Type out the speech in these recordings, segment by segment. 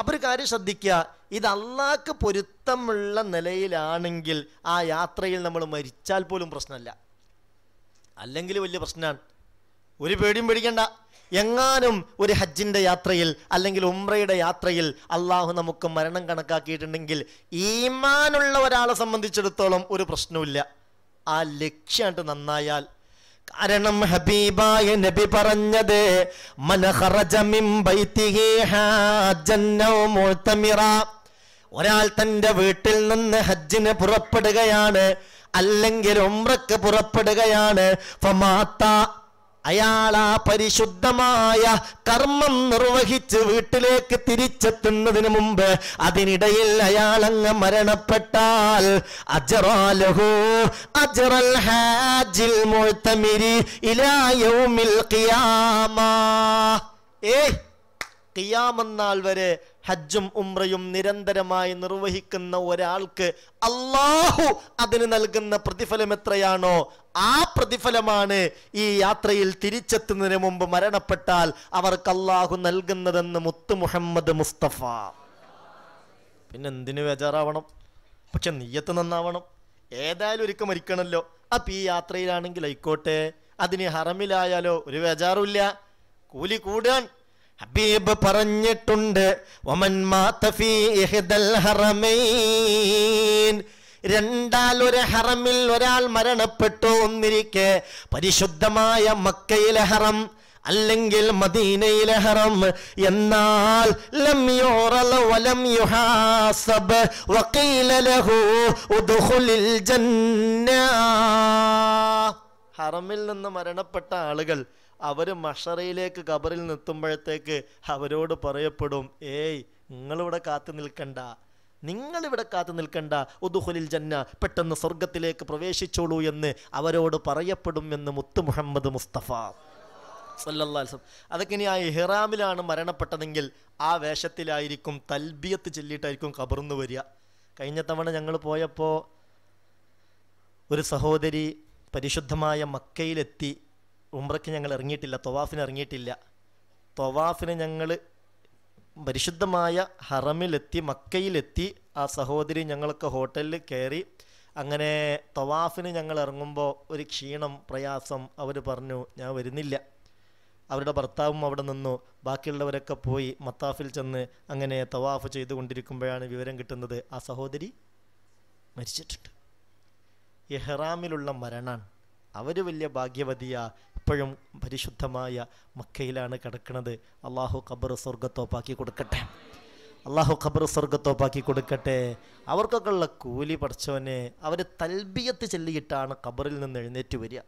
അപ്പൊരു കാര്യം ശ്രദ്ധിക്കുക ഇത് അള്ളാക്ക് പൊരുത്തമുള്ള നിലയിലാണെങ്കിൽ ആ യാത്രയിൽ നമ്മൾ മരിച്ചാൽ പോലും പ്രശ്നമല്ല അല്ലെങ്കിൽ വലിയ പ്രശ്നമാണ് ഒരു പേടിയും പേടിക്കണ്ട എങ്ങാനും ഒരു ഹജ്ജിൻ്റെ യാത്രയിൽ അല്ലെങ്കിൽ ഉംറയുടെ യാത്രയിൽ അള്ളാഹു നമുക്ക് മരണം കണക്കാക്കിയിട്ടുണ്ടെങ്കിൽ ഈമാനുള്ള ഒരാളെ സംബന്ധിച്ചിടത്തോളം ഒരു പ്രശ്നവും ആ ലക്ഷ്യമായിട്ട് നന്നായാൽ കാരണം ഹബീബായ നബി പറഞ്ഞത് ഒരാൾ തൻ്റെ വീട്ടിൽ നിന്ന് ഹജ്ജിന് പുറപ്പെടുകയാണ് അല്ലെങ്കിൽ ഉംറക്ക് പുറപ്പെടുകയാണ് അയാൾ ആ പരിശുദ്ധമായ കർമ്മം നിർവഹിച്ച് വീട്ടിലേക്ക് തിരിച്ചെത്തുന്നതിന് മുമ്പ് അതിനിടയിൽ അയാൾ അങ്ങ് മരണപ്പെട്ടാൽ അജറൽ ഹാജിൽ ഏ കിയാമെന്നാൾ വരെ ഹജ്ജും ഉംറയും നിരന്തരമായി നിർവഹിക്കുന്ന ഒരാൾക്ക് അള്ളാഹു അതിന് നൽകുന്ന പ്രതിഫലം എത്രയാണോ ആ പ്രതിഫലമാണ് ഈ യാത്രയിൽ തിരിച്ചെത്തുന്നതിന് മുമ്പ് മരണപ്പെട്ടാൽ അവർക്ക് അള്ളാഹു നൽകുന്നതെന്ന് മുത്തു മുഹമ്മദ് മുസ്തഫ പിന്നെ എന്തിനു ബേജാറാവണം പക്ഷെ നീയത്ത് നന്നാവണം ഏതായാലും ഒരുക്കം മരിക്കണല്ലോ അപ്പൊ ഈ യാത്രയിലാണെങ്കിൽ ആയിക്കോട്ടെ അതിന് ഹറമിലായാലോ ഒരു ബേജാറുമില്ല കൂലി കൂടാൻ ഹബീബ് പറഞ്ഞിട്ടുണ്ട് ഒമൻ രണ്ടാൽ ഒരു ഹറമിൽ ഒരാൾ മരണപ്പെട്ടു ഒന്നിരിക്കെ പരിശുദ്ധമായ മക്കയിലെ ഹറം അല്ലെങ്കിൽ മദീനയിലെ ഹറം എന്നാൽ ലം വലം യുഹാസബ് വഖീല ലഹു ഉദ്ഖുലിൽ ഹറമിൽ നിന്ന് മരണപ്പെട്ട ആളുകൾ അവർ മഷറയിലേക്ക് കബറിൽ നിർത്തുമ്പോഴത്തേക്ക് അവരോട് പറയപ്പെടും ഏയ് നിങ്ങളിവിടെ കാത്തു നിൽക്കണ്ട നിങ്ങളിവിടെ കാത്തു നിൽക്കണ്ട ഉദുഹുലിൽ ജന്ന പെട്ടെന്ന് സ്വർഗത്തിലേക്ക് പ്രവേശിച്ചോളൂ എന്ന് അവരോട് പറയപ്പെടും എന്ന് മുത്തു മുഹമ്മദ് മുസ്തഫ സല്ലല്ലാസം അതൊക്കെ ഇനി ആ ഇഹ്റാമിലാണ് മരണപ്പെട്ടതെങ്കിൽ ആ വേഷത്തിലായിരിക്കും തൽബിയത്ത് ചെല്ലിയിട്ടായിരിക്കും കബർന്ന് വരിക കഴിഞ്ഞ തവണ ഞങ്ങൾ പോയപ്പോൾ ഒരു സഹോദരി പരിശുദ്ധമായ മക്കയിലെത്തി ഉമ്രയ്ക്ക് ഞങ്ങൾ ഇറങ്ങിയിട്ടില്ല തൊവാഫിന് ഇറങ്ങിയിട്ടില്ല തൊവാഫിന് ഞങ്ങൾ പരിശുദ്ധമായ ഹറമിലെത്തി മക്കയിലെത്തി ആ സഹോദരി ഞങ്ങളൊക്കെ ഹോട്ടലിൽ കയറി അങ്ങനെ തൊവാഫിന് ഞങ്ങൾ ഇറങ്ങുമ്പോൾ ഒരു ക്ഷീണം പ്രയാസം അവർ പറഞ്ഞു ഞാൻ വരുന്നില്ല അവരുടെ ഭർത്താവും അവിടെ നിന്നു ബാക്കിയുള്ളവരൊക്കെ പോയി മത്താഫിൽ ചെന്ന് അങ്ങനെ തവാഫ് ചെയ്തുകൊണ്ടിരിക്കുമ്പോഴാണ് വിവരം കിട്ടുന്നത് ആ സഹോദരി മരിച്ചിട്ടുണ്ട് എഹ്റാമിലുള്ള മരണാണ് അവർ വലിയ ഭാഗ്യവതിയ ഇപ്പോഴും പരിശുദ്ധമായ മക്കയിലാണ് കിടക്കുന്നത് അള്ളാഹു ഖബർ സ്വർഗത്തോപ്പാക്കി കൊടുക്കട്ടെ അള്ളാഹു ഖബർ സ്വർഗത്തോപ്പാക്കി കൊടുക്കട്ടെ അവർക്കൊക്കെ ഉള്ള കൂലി പഠിച്ചവനെ അവർ തൽബിയത്ത് ചെല്ലിയിട്ടാണ് ഖബറിൽ നിന്ന് എഴുന്നേറ്റ് വരിക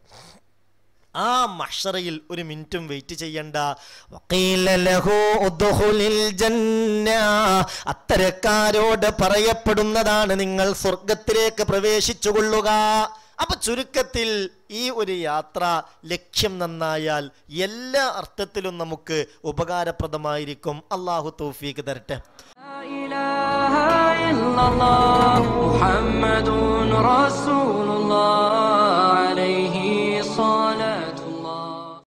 ആ മഷറയിൽ ഒരു മിനിറ്റും വെയിറ്റ് ചെയ്യണ്ട അത്തരക്കാരോട് പറയപ്പെടുന്നതാണ് നിങ്ങൾ സ്വർഗത്തിലേക്ക് പ്രവേശിച്ചു കൊള്ളുക അപ്പൊ ചുരുക്കത്തിൽ ഈ ഒരു യാത്ര ലക്ഷ്യം നന്നായാൽ എല്ലാ അർത്ഥത്തിലും നമുക്ക് ഉപകാരപ്രദമായിരിക്കും അള്ളാഹു തോഫീക്ക് തരട്ടെ ഇലാഹ